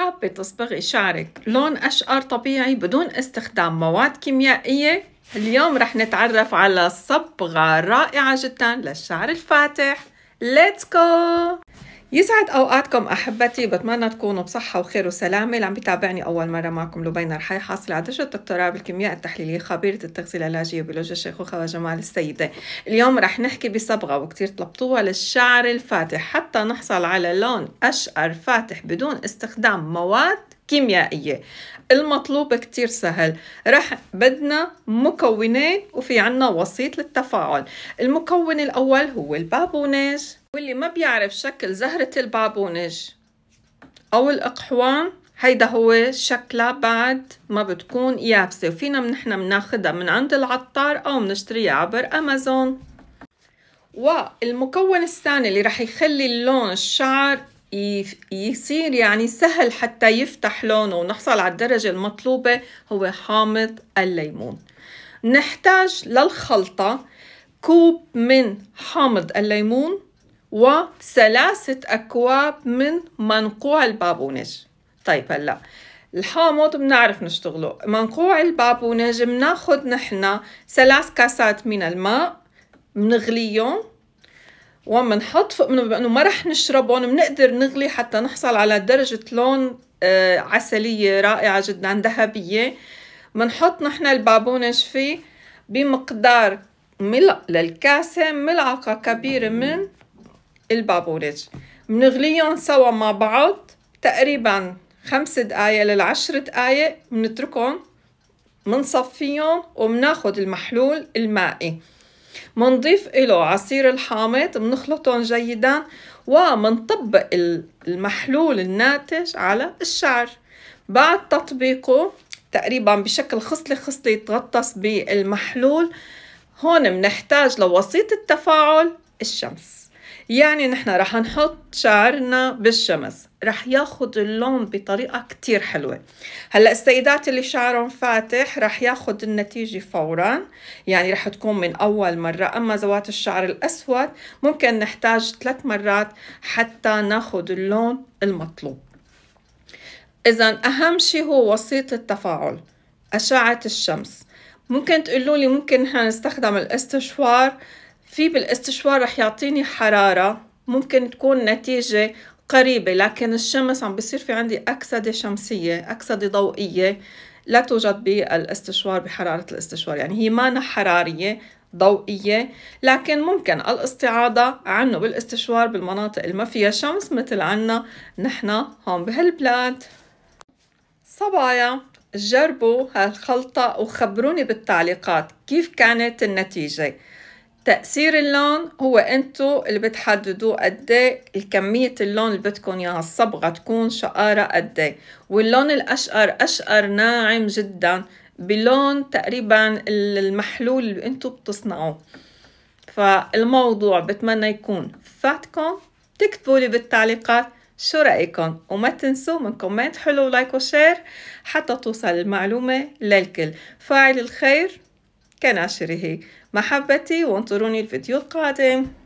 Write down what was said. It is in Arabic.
حابة تصبغي شعرك لون أشقر طبيعي بدون استخدام مواد كيميائية اليوم رح نتعرف على صبغة رائعة جدا للشعر الفاتح Let's go! يسعد اوقاتكم احبتي بتمنى تكونوا بصحه وخير وسلامه اللي عم بتابعني اول مره معكم لبينا رحاي حاصل على درجه الدكتوراه بالكيمياء التحليليه خبيره التغذيه العلاجيه بلوجيا الشيخوخه وجمال السيده اليوم رح نحكي بصبغه وكثير طلبتوها للشعر الفاتح حتى نحصل على لون اشقر فاتح بدون استخدام مواد كيميائية المطلوب كتير سهل رح بدنا مكونين وفي عنا وسيط للتفاعل المكون الأول هو البابونج واللي ما بيعرف شكل زهرة البابونج أو الأقحوان هيدا هو شكلها بعد ما بتكون يابسة وفينا نحن بناخدها من عند العطار أو بنشتريها عبر أمازون والمكون الثاني اللي رح يخلي اللون الشعر يصير يعني سهل حتى يفتح لونه ونحصل على الدرجة المطلوبة هو حامض الليمون نحتاج للخلطة كوب من حامض الليمون وثلاثة أكواب من منقوع البابونج طيب هلا الحامض بنعرف نشتغله منقوع البابونج بناخد نحنا ثلاث كاسات من الماء بنغليهم ومنحط فوق منه بانه ما رح نشربهم بنقدر نغلي حتى نحصل على درجه لون آه، عسليه رائعه جدا ذهبيه بنحط نحن البابونج فيه بمقدار ملع للكاسه ملعقه كبيره من البابونج بنغليهم سوا مع بعض تقريبا خمس دقايق للعشر دقايق بنتركهم منصفيهم وبناخد المحلول المائي منضيف له عصير الحامض بنخلطهم جيدا ومنطبق المحلول الناتج على الشعر بعد تطبيقه تقريبا بشكل خصلي خصلي يتغطس بالمحلول هون منحتاج لوسيط التفاعل الشمس يعني نحن رح نحط شعرنا بالشمس رح ياخد اللون بطريقة كتير حلوة هلأ السيدات اللي شعرهم فاتح رح ياخد النتيجة فورا يعني رح تكون من أول مرة أما ذوات الشعر الأسود ممكن نحتاج ثلاث مرات حتى ناخد اللون المطلوب إذا أهم شي هو وسيط التفاعل أشعة الشمس ممكن تقولوا لي ممكن نستخدم الاستشوار في بالاستشوار رح يعطيني حرارة ممكن تكون نتيجة قريبة لكن الشمس عم بصير في عندي أكسدة شمسية أكسدة ضوئية لا توجد بالاستشوار بحرارة الاستشوار يعني هي مانا حرارية ضوئية لكن ممكن الاستعاضة عنه بالاستشوار بالمناطق اللي ما فيها شمس مثل عنا نحن هون بهالبلاد صبايا جربوا هالخلطة وخبروني بالتعليقات كيف كانت النتيجة تأثير اللون هو انتو اللي بتحددوا قديه الكمية اللون اللي بدكم ياها الصبغة تكون شقارة قديه واللون الأشقر أشقر ناعم جدا بلون تقريبا المحلول اللي انتو بتصنعوه فالموضوع بتمنى يكون فاتكم تكتبوا لي بالتعليقات شو رأيكم وما تنسوا من كومنت حلو ولايك وشير حتى توصل المعلومة للكل فاعل الخير كنشره محبتي وانطروني الفيديو القادم